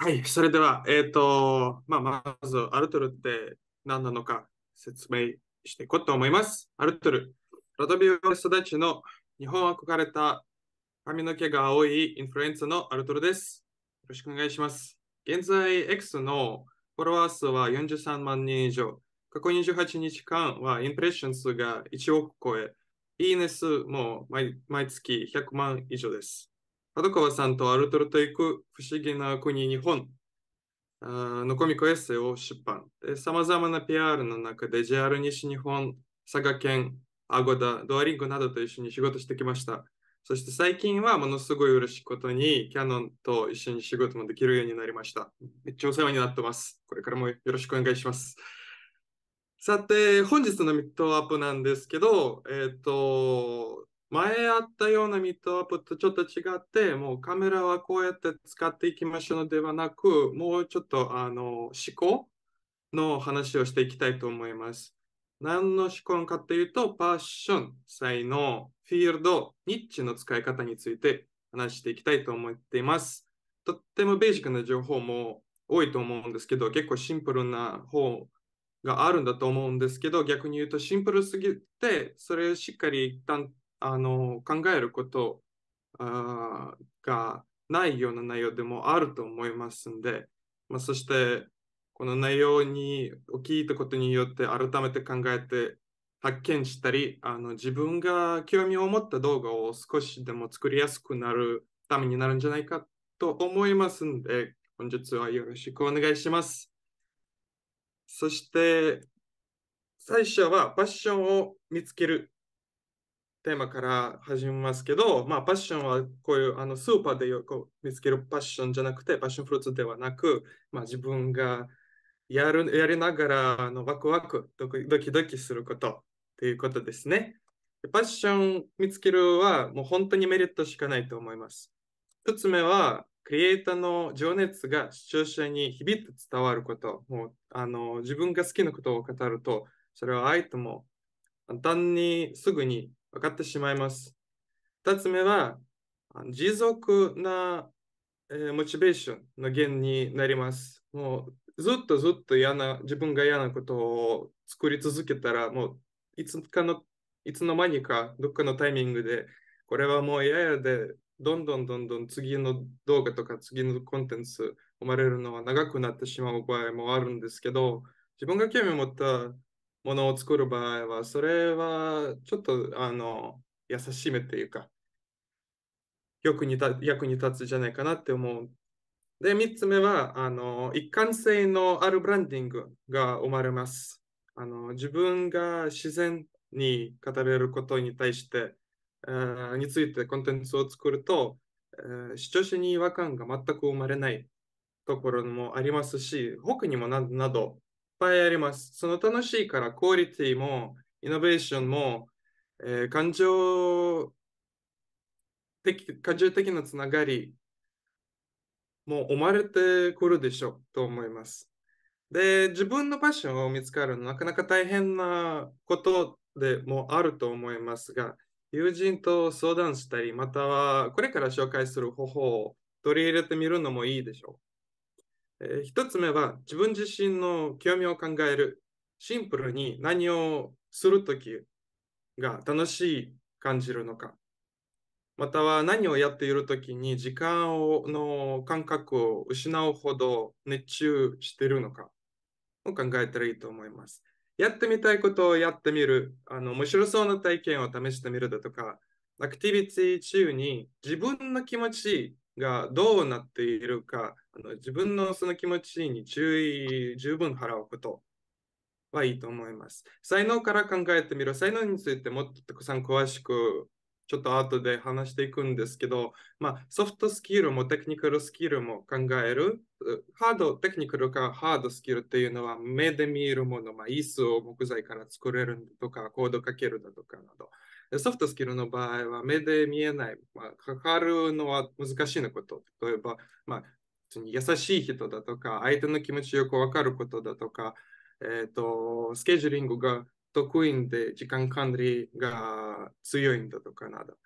はい、それでは、えっ、ー、と、まあ、まず、アルトルって何なのか説明していこうと思います。アルトル、ラドビア育ちの日本憧れた髪の毛が青いインフルエンサーのアルトルです。よろしくお願いします。現在、X のフォロワー数は43万人以上。過去28日間はインプレッション数が1億超え、いいね数も毎月100万以上です。角川さんとアルトルと行く不思議な国日本のコミックエッセイを出版。さまざまな PR の中で JR 西日本、佐賀県、アゴダ、ドアリンクなどと一緒に仕事してきました。そして最近はものすごい嬉しいことに、キャノンと一緒に仕事もできるようになりました。めっちゃお世話になってます。これからもよろしくお願いします。さて、本日のミットアップなんですけど、えっ、ー、と、前あったようなミートアップとちょっと違って、もうカメラはこうやって使っていきましょうのではなく、もうちょっとあの思考の話をしていきたいと思います。何の思考かというと、パッション、才能、フィールド、ニッチの使い方について話していきたいと思っています。とってもベーシックな情報も多いと思うんですけど、結構シンプルな方があるんだと思うんですけど、逆に言うとシンプルすぎて、それをしっかり一旦あの考えることがないような内容でもあると思いますんで、まあ、そしてこの内容に聞いたことによって改めて考えて発見したりあの自分が興味を持った動画を少しでも作りやすくなるためになるんじゃないかと思いますんで本日はよろしくお願いします。そして最初はパッションを見つけるテーマから始めますけど、まあ、パッションはこういうあのスーパーでよこう見つけるパッションじゃなくて、パッションフルーツではなく、まあ、自分がやるやりながらあのワクワクドキ、ドキすることということですね。パッション見つけるはもう本当にメリットしかないと思います。一つ目は、クリエイターの情熱が視聴者に響いて伝わること。もうあの自分が好きなことを語ると、それは相手も簡単にすぐに分かってしまいます。2つ目は、持続な、えー、モチベーションの源になります。もうずっとずっと嫌な、自分が嫌なことを作り続けたら、もういつかの、いつの間にか、どっかのタイミングで、これはもう嫌やで、どんどんどんどん次の動画とか次のコンテンツ生まれるのは長くなってしまう場合もあるんですけど、自分が興味を持ったものを作る場合は、それはちょっとあの優しめというか、よくにた役に立つじゃないかなって思う。で、3つ目はあの、一貫性のあるブランディングが生まれます。あの自分が自然に語れることに対して、えー、についてコンテンツを作ると、えー、視聴者に違和感が全く生まれないところもありますし、他にもなどぱいあります。その楽しいから、クオリティも、イノベーションも、えー、感情的、感情的なつながりも生まれてくるでしょうと思います。で、自分のパッションを見つかるのなかなか大変なことでもあると思いますが、友人と相談したり、またはこれから紹介する方法を取り入れてみるのもいいでしょう。えー、1つ目は自分自身の興味を考える。シンプルに何をするときが楽しい感じるのか。または何をやっているときに時間をの感覚を失うほど熱中しているのかを考えたらいいと思います。やってみたいことをやってみる、あの面白そうな体験を試してみるだとか、アクティビティ中に自分の気持ちがどうなっているか、あの自分のその気持ちに注意、十分払うことはいいと思います。才能から考えてみる。才能についてもっとたくさん詳しく、ちょっと後で話していくんですけど、まあ、ソフトスキルもテクニカルスキルも考える。ハード、テクニカルかハードスキルっていうのは目で見えるもの、まあ、椅子を木材から作れるとか、コードかけるだとかなど。ソフトスキルの場合は目で見えない、まあ、かかるのは難しいこと。例えば、まあ、優しい人だとか、相手の気持ちよくわかることだとか、えっ、ー、と、スケジューリングが得意で、時間管理が強いんだとかなど。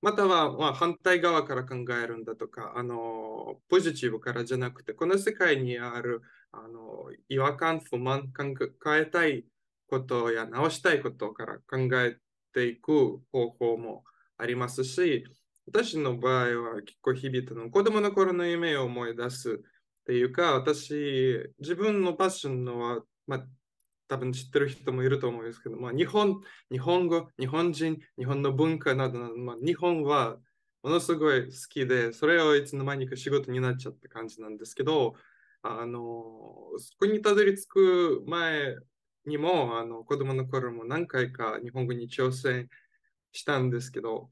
または、まあ、反対側から考えるんだとか、あの、ポジティブからじゃなくて、この世界にある、あの、違和感、不満、変えたいことや直したいことから考えていく方法もありますし、私の場合は結構日々の子供の頃の夢を思い出すっていうか、私、自分のパッションのは、まあ、多分知ってる人もいると思うんですけど、まあ、日本、日本語、日本人、日本の文化などなど、まあ、日本はものすごい好きで、それをいつの間にか仕事になっちゃった感じなんですけど、あの、そこにたどり着く前にもあの子供の頃も何回か日本語に挑戦したんですけど、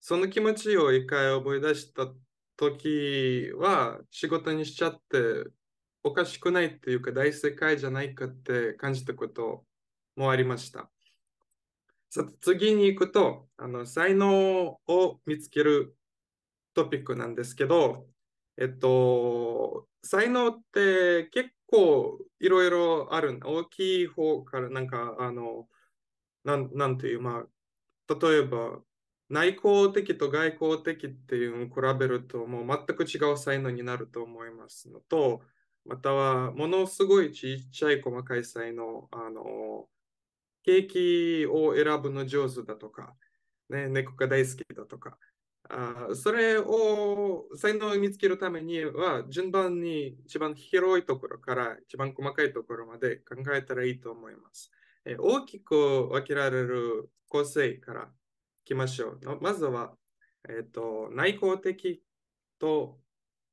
その気持ちを一回思い出した時は仕事にしちゃっておかしくないっていうか大正解じゃないかって感じたこともありました。さて次に行くとあの才能を見つけるトピックなんですけど、えっと、才能って結構いろいろある。大きい方から、なんか、あの、なん、なんていう、まあ、例えば、内向的と外向的っていうのを比べると、もう全く違う才能になると思いますのと、または、ものすごいちっちゃい細かい才能、あの、ケーキを選ぶの上手だとか、ね、猫が大好きだとか、あそれを才能を見つけるためには順番に一番広いところから一番細かいところまで考えたらいいと思います。え大きく分けられる構成からいきましょう。まずは、えーと、と内向的と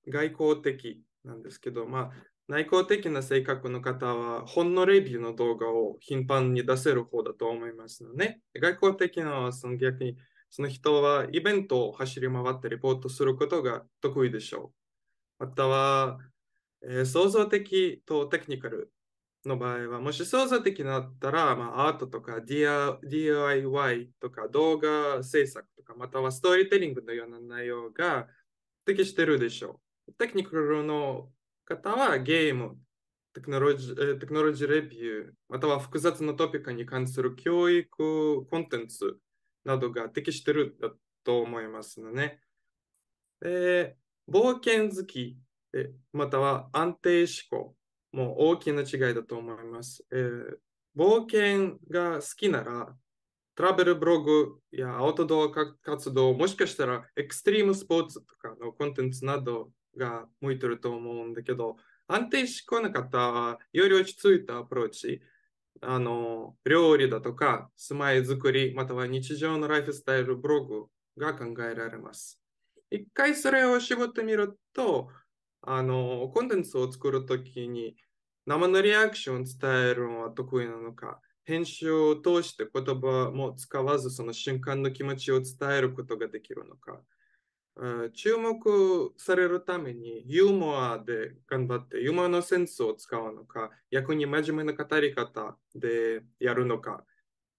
外向的なんですけど、まあ、内向的な性格の方は本のレビューの動画を頻繁に出せる方だと思いますので、ね、外向的なのはその逆にその人はイベントを走り回ってレポートすることが得意でしょう。または、えー、創造的とテクニカルの場合は、もし創造的になったら、まあ、アートとか DIY とか動画制作とか、またはストーリーテリングのような内容が適してるでしょう。テクニカルの方はゲーム、テクノロジーテクノロジーレビュー、または複雑なトピックに関する教育コンテンツなどが適してると思いますのね。で冒険好き、または安定思考も大きな違いだと思います。えー、冒険が好きなら、トラベルブログやアウトドア活動、もしかしたらエクストリームスポーツとかのコンテンツなどが向いてると思うんだけど、安定思考の方は、より落ち着いたアプローチ、あの、料理だとか、住まいづくり、または日常のライフスタイルブログが考えられます。一回それを絞ってみると、あの、コンテンツを作るときに、生のリアクションを伝えるのは得意なのか、編集を通して言葉も使わず、その瞬間の気持ちを伝えることができるのか、注目されるためにユーモアで頑張ってユーモアのセンスを使うのか逆に真面目な語り方でやるのか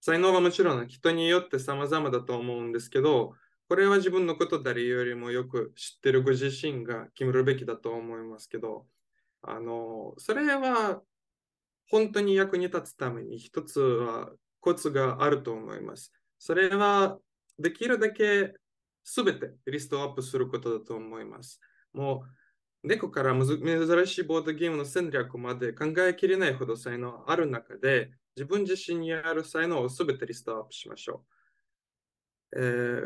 才能はもちろん人によって様々だと思うんですけどこれは自分のことだりよりもよく知ってるご自身が決めるべきだと思いますけどあのそれは本当に役に立つために一つはコツがあると思います。それはできるだけすべてリストアップすることだと思います。もう、猫から珍しいボードゲームの戦略まで考えきれないほど才能ある中で、自分自身にある才能をすべてリストアップしましょう。え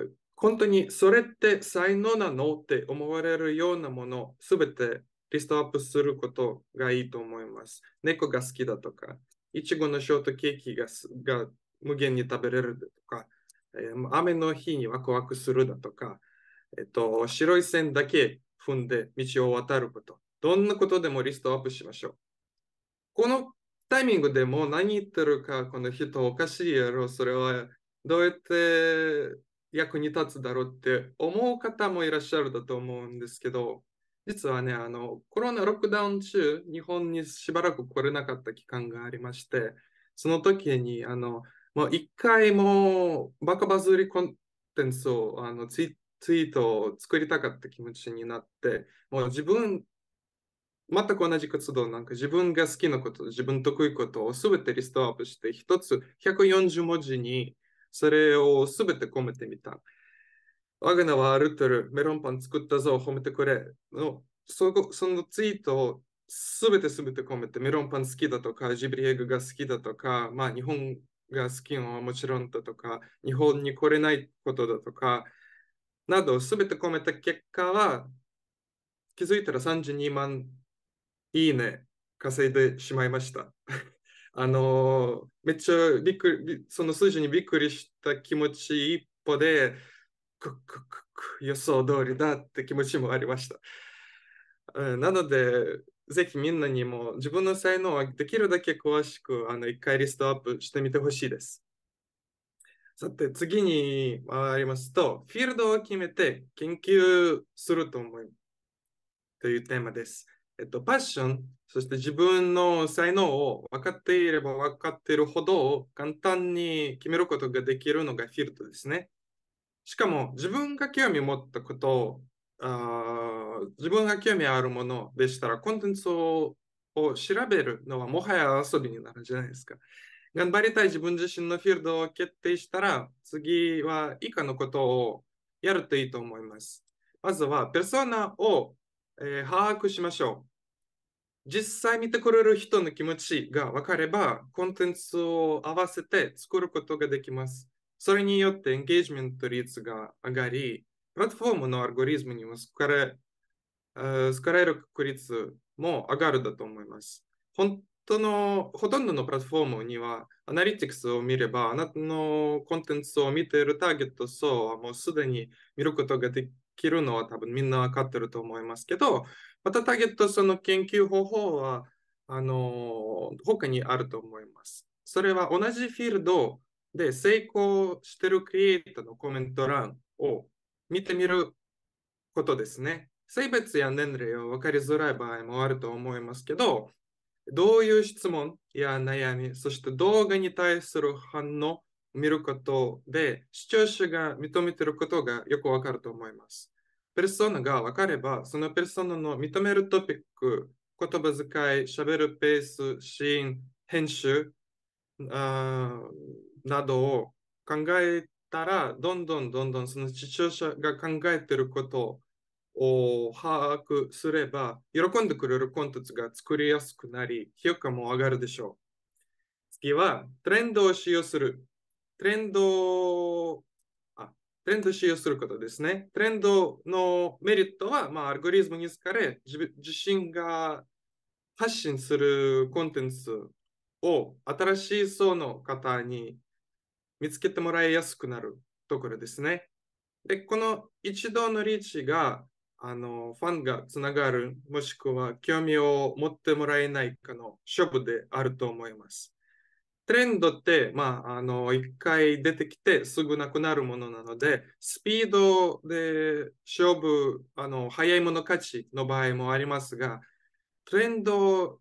ー、本当にそれって才能なのって思われるようなもの、すべてリストアップすることがいいと思います。猫が好きだとか、いちごのショートケーキが無限に食べれるとか、雨の日にワクワクするだとか、えっと、白い線だけ踏んで道を渡ること、どんなことでもリストアップしましょう。このタイミングでも何言ってるか、この人おかしいやろ、それはどうやって役に立つだろうって思う方もいらっしゃるだと思うんですけど、実はね、あの、コロナロックダウン中、日本にしばらく来れなかった期間がありまして、その時に、あの、もう一回もバカバズりコンテンツをあのツイツイートを作りたかった気持ちになって、もう自分、全く同じ活動、なんか自分が好きなこと、自分得意ことをすべてリストアップして、一つ140文字にそれをすべて込めてみた。ワグナはアルトル、メロンパン作ったぞ、褒めてくれ。のそそのツイートをすべてすべて込めて、メロンパン好きだとか、ジブリエグが好きだとか、まあ日本が好きはもちろんだとか、日本に来れないことだとか、など、すべて込めた結果は、気づいたら32万いいね稼いでしまいました。あのめっちゃびっくり、その数字にびっくりした気持ち一歩で、くくくく予想通りだって気持ちもありました。なので、ぜひみんなにも自分の才能はできるだけ詳しくあの一回リストアップしてみてほしいです。さて次に回りますと、フィールドを決めて研究すると思うというテーマです。えっと、パッション、そして自分の才能を分かっていれば分かっているほど簡単に決めることができるのがフィールドですね。しかも自分が興味を持ったことをあ自分が興味あるものでしたら、コンテンツをを調べるのはもはや遊びになるじゃないですか。頑張りたい自分自身のフィールドを決定したら、次は以下のことをやるといいと思います。まずは、ペルソナを、えー、把握しましょう。実際見てくれる人の気持ちが分かれば、コンテンツを合わせて作ることができます。それによってエンゲージメント率が上がり、プラットフォームのアルゴリズムにもスカレ好かれる確率も上がるだと思います。本当の、ほとんどのプラットフォームには、アナリティクスを見れば、あなたのコンテンツを見ているターゲット層はもうすでに見ることができるのは多分みんなわかってると思いますけど、またターゲット層の研究方法は、あの、他にあると思います。それは同じフィールドで成功しているクリエイターのコメント欄を見てみることですね。性別や年齢を分かりづらい場合もあると思いますけど、どういう質問や悩み、そして動画に対する反応を見ることで、視聴者が認めていることがよくわかると思います。ペルソナがわかれば、そのペルソナの認めるトピック、言葉遣い、喋るペース、シーン、編集などを考えたら、どんどんどんどんその視聴者が考えてることを把握すれば、喜んでくれるコンテンツが作りやすくなり、評価も上がるでしょう。次は、トレンドを使用する。トレンドあ、トレンド使用することですね。トレンドのメリットは、まあ、アルゴリズムに好かれ、自身が発信するコンテンツを新しい層の方に見つけてもらいやすくなるところですね。で、この一度のリーチが、あの、ファンがつながる、もしくは興味を持ってもらえないかの勝負であると思います。トレンドって、まあ、あの、一回出てきてすぐなくなるものなので、スピードで勝負、あの、早いもの勝ちの場合もありますが、トレンド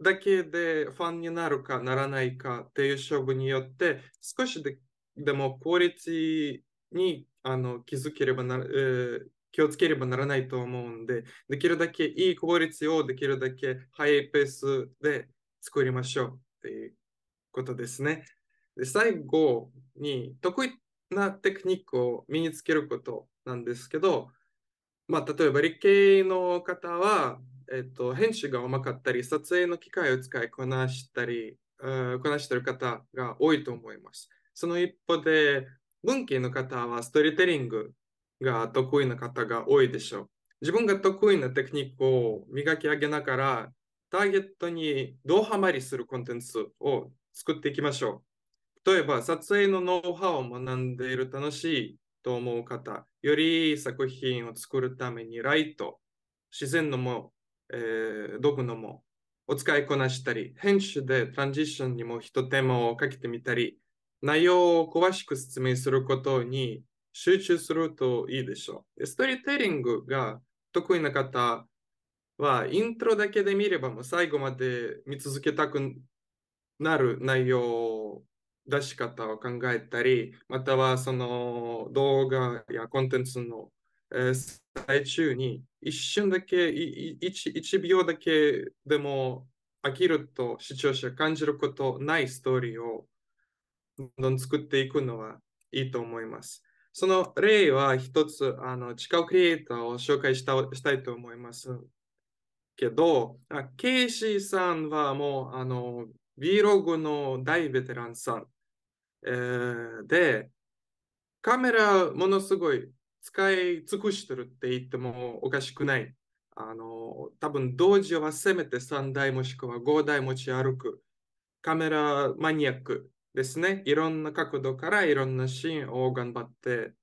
だけでファンになるかならないかっていう勝負によって少しででもクオリティにあの気づければな、えー、気をつければならないと思うんでできるだけいいクオリティをできるだけハイペースで作りましょうっていうことですね。で最後に得意なテクニックを身につけることなんですけど、まあ、例えば理系の方はえっと、編集がうまかったり、撮影の機械を使いこなしたり、こなしてる方が多いと思います。その一方で、文系の方はストーリーテリングが得意な方が多いでしょう。自分が得意なテクニックを磨き上げながら、ターゲットにどうハマりするコンテンツを作っていきましょう。例えば、撮影のノウハウを学んでいる楽しいと思う方、より作品を作るためにライト、自然のもえー、読むのもお使いこなしたり、編集でトランジションにも一手間をかけてみたり、内容を詳しく説明することに集中するといいでしょう。ストーリーテリングが得意な方は、イントロだけで見ればもう最後まで見続けたくなる内容出し方を考えたり、またはその動画やコンテンツのえ最中に一瞬だけ一1秒だけでも飽きると視聴者感じることないストーリーをどんどん作っていくのはいいと思います。その例は一つあの違うクリエイターを紹介したしたいと思います。けど、ケイシーさんはもうあの Vlog の大ベテランさん、えー、で、カメラものすごい使い尽くしてるって言ってもおかしくない。あの、多分同時はせめて3台もしくは5台持ち歩く。カメラマニアックですね。いろんな角度からいろんなシーンを頑張って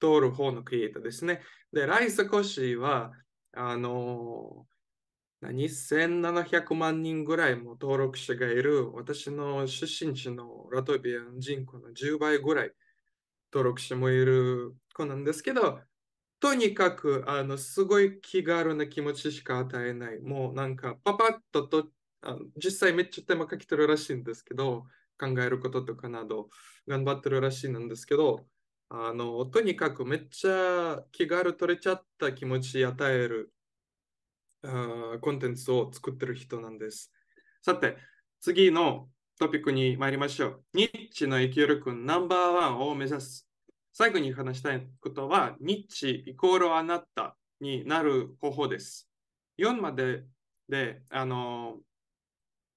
通る方のクリエイターですね。で、ライサコシーは、あの、何 ?1700 万人ぐらいも登録者がいる私の出身地のラトビアの人口の10倍ぐらい登録者もいる子なんですけど、とにかく、あの、すごい気軽な気持ちしか与えない。もうなんか、パパッととあの、実際めっちゃ手間かけてるらしいんですけど、考えることとかなど、頑張ってるらしいんですけど、あの、とにかくめっちゃ気軽取れちゃった気持ち与えるあコンテンツを作ってる人なんです。さて、次のトピックに参りましょう。ニッチのるくんナンバーワンを目指す。最後に話したいことは、ニッチイコールあなたになる方法です。4までで、あの、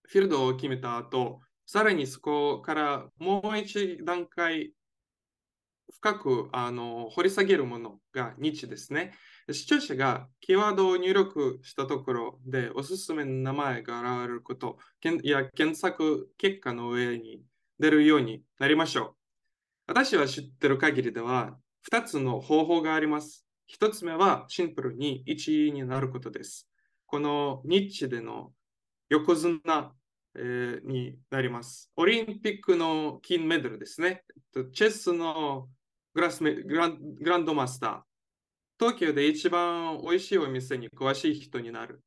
フィールドを決めた後、さらにそこからもう一段階深くあの掘り下げるものがニッチですね。視聴者がキーワードを入力したところでおすすめの名前が現れることや検索結果の上に出るようになりましょう。私は知ってる限りでは、2つの方法があります。1つ目はシンプルに1になることです。このニッチでの横綱、えー、になります。オリンピックの金メダルですね。チェスのグラスメグラングランドマスター。東京で一番美味しいお店に詳しい人になる。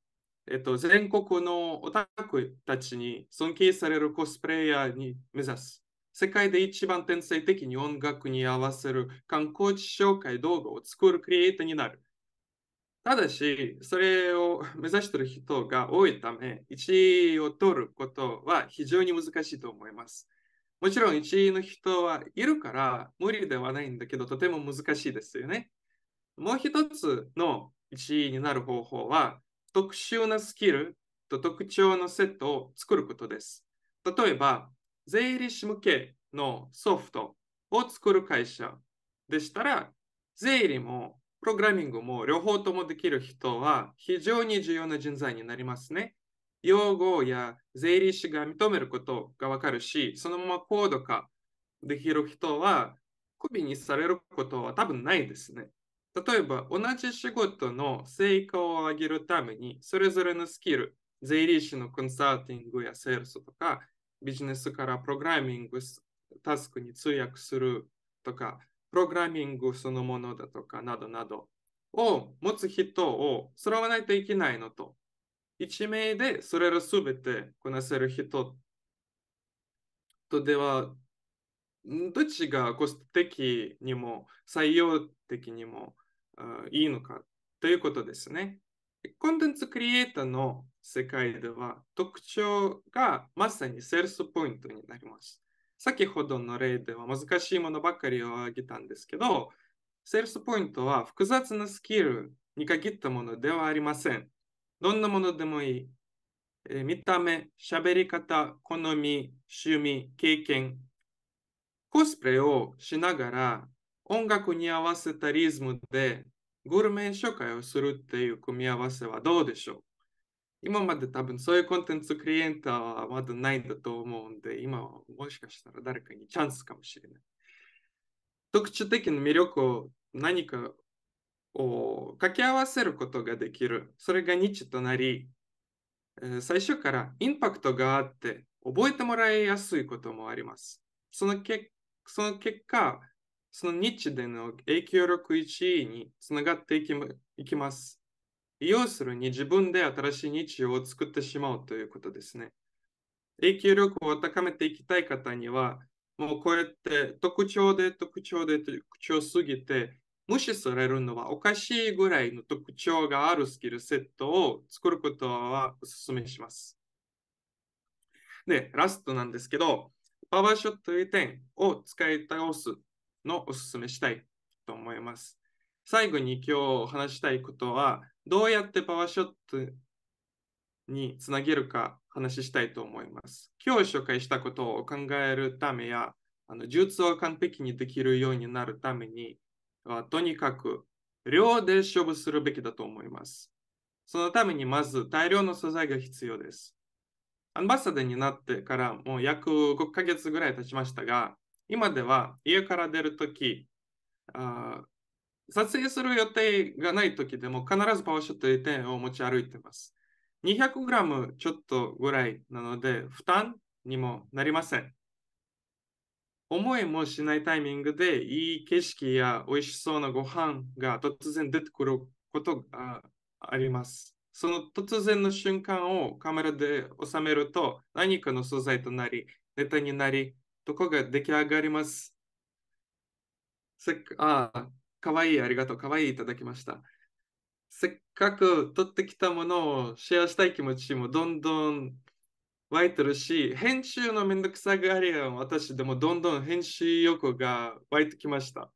えっと、全国のオタクたちに尊敬されるコスプレイヤーに目指す。世界で一番天才的に音楽に合わせる観光地紹介動画を作るクリエイターになる。ただし、それを 目指している人が多いため、1位を取ることは非常に難しいと思います。もちろん1位の人はいるから無理ではないんだけど、とても難しいですよね。もう一つの1位になる方法は、特殊なスキルと特徴のセットを作ることです。例えば、税理士向けのソフトを作る会社でしたら、税理もプログラミングも両方ともできる人は非常に重要な人材になりますね。用語や税理士が認めることがわかるし、そのまま高度化できる人は、クビにされることは多分ないですね。例えば、同じ仕事の成果を上げるために、それぞれのスキル、税理士のコンサルティングやセールスとか、ビジネスからプログラミングタスクに通訳するとか、プログラミングそのものだとかなどなどを持つ人を揃わないといけないのと、一名でそれらすべてこなせる人とでは、どっちがコスト的にも採用的にもいいのかということですね。コンテンツクリエイターの世界では特徴がまさにセールスポイントになります。先ほどの例では難しいものばかりを挙げたんですけど、セールスポイントは複雑なスキルに限ったものではありません。どんなものでもいい。え見た目、喋り方、好み、趣味、経験。コスプレをしながら音楽に合わせたリズムでグルメ紹介をするっていう組み合わせはどうでしょう今まで多分そういうコンテンツクリエイターはまだないんだと思うんで、今はもしかしたら誰かにチャンスかもしれない。特徴的な魅力を何かを掛け合わせることができる。それがニッチとなり、最初からインパクトがあって覚えてもらいやすいこともあります。その結その結果、そのニッチでの影響力1位につながっていきいきます。要するに自分で新しい日常を作ってしまうということですね。影響力を高めていきたい方には、もうこうやって特徴で特徴で特徴すぎて無視されるのはおかしいぐらいの特徴があるスキルセットを作ることはお勧めします。で、ラストなんですけど、パワーショット1点を使い倒すのをお勧めしたいと思います。最後に今日話したいことは、どうやってパワーショットにつなげるか話したいと思います。今日紹介したことを考えるためや、あの術を完璧にできるようになるためには、とにかく量で勝負するべきだと思います。そのためにまず大量の素材が必要です。アンバサダーになってからもう約5ヶ月ぐらい経ちましたが、今では家から出るとき、撮影する予定がない時でも必ずパワーショット1点を持ち歩いてます。200g ちょっとぐらいなので負担にもなりません。思いもしないタイミングでいい景色や美味しそうなご飯が突然出てくることがあります。その突然の瞬間をカメラで収めると何かの素材となり、ネタになり、どこが出来上がります。せっあかわいい、ありがとう、かわいいいただきました。せっかく取ってきたものをシェアしたい気持ちもどんどん湧いてるし、編集のめんどくさがりが私でもどんどん編集欲が湧いてきました。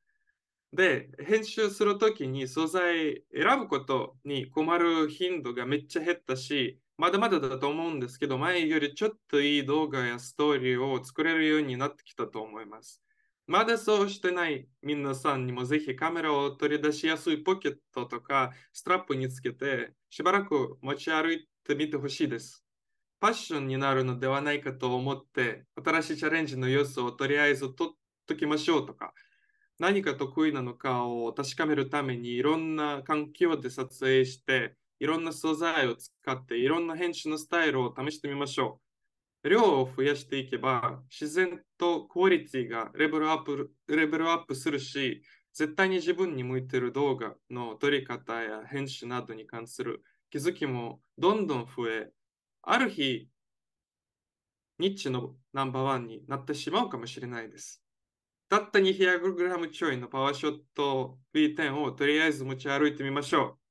で、編集するときに素材選ぶことに困る頻度がめっちゃ減ったし、まだまだだと思うんですけど、前よりちょっといい動画やストーリーを作れるようになってきたと思います。まだそうしてない皆さんにもぜひカメラを取り出しやすいポケットとかストラップにつけてしばらく持ち歩いてみてほしいです。パッションになるのではないかと思って新しいチャレンジの様子をとりあえず取っときましょうとか何か得意なのかを確かめるためにいろんな環境で撮影していろんな素材を使っていろんな編集のスタイルを試してみましょう。量を増やしていけば、自然とクオリティがレベルアップレベルアップするし、絶対に自分に向いてる動画の撮り方や編集などに関する気づきもどんどん増え、ある日、ニッチのナンバーワンになってしまうかもしれないです。たった 200g ちょいのパワーショット B10 をとりあえず持ち歩いてみましょう。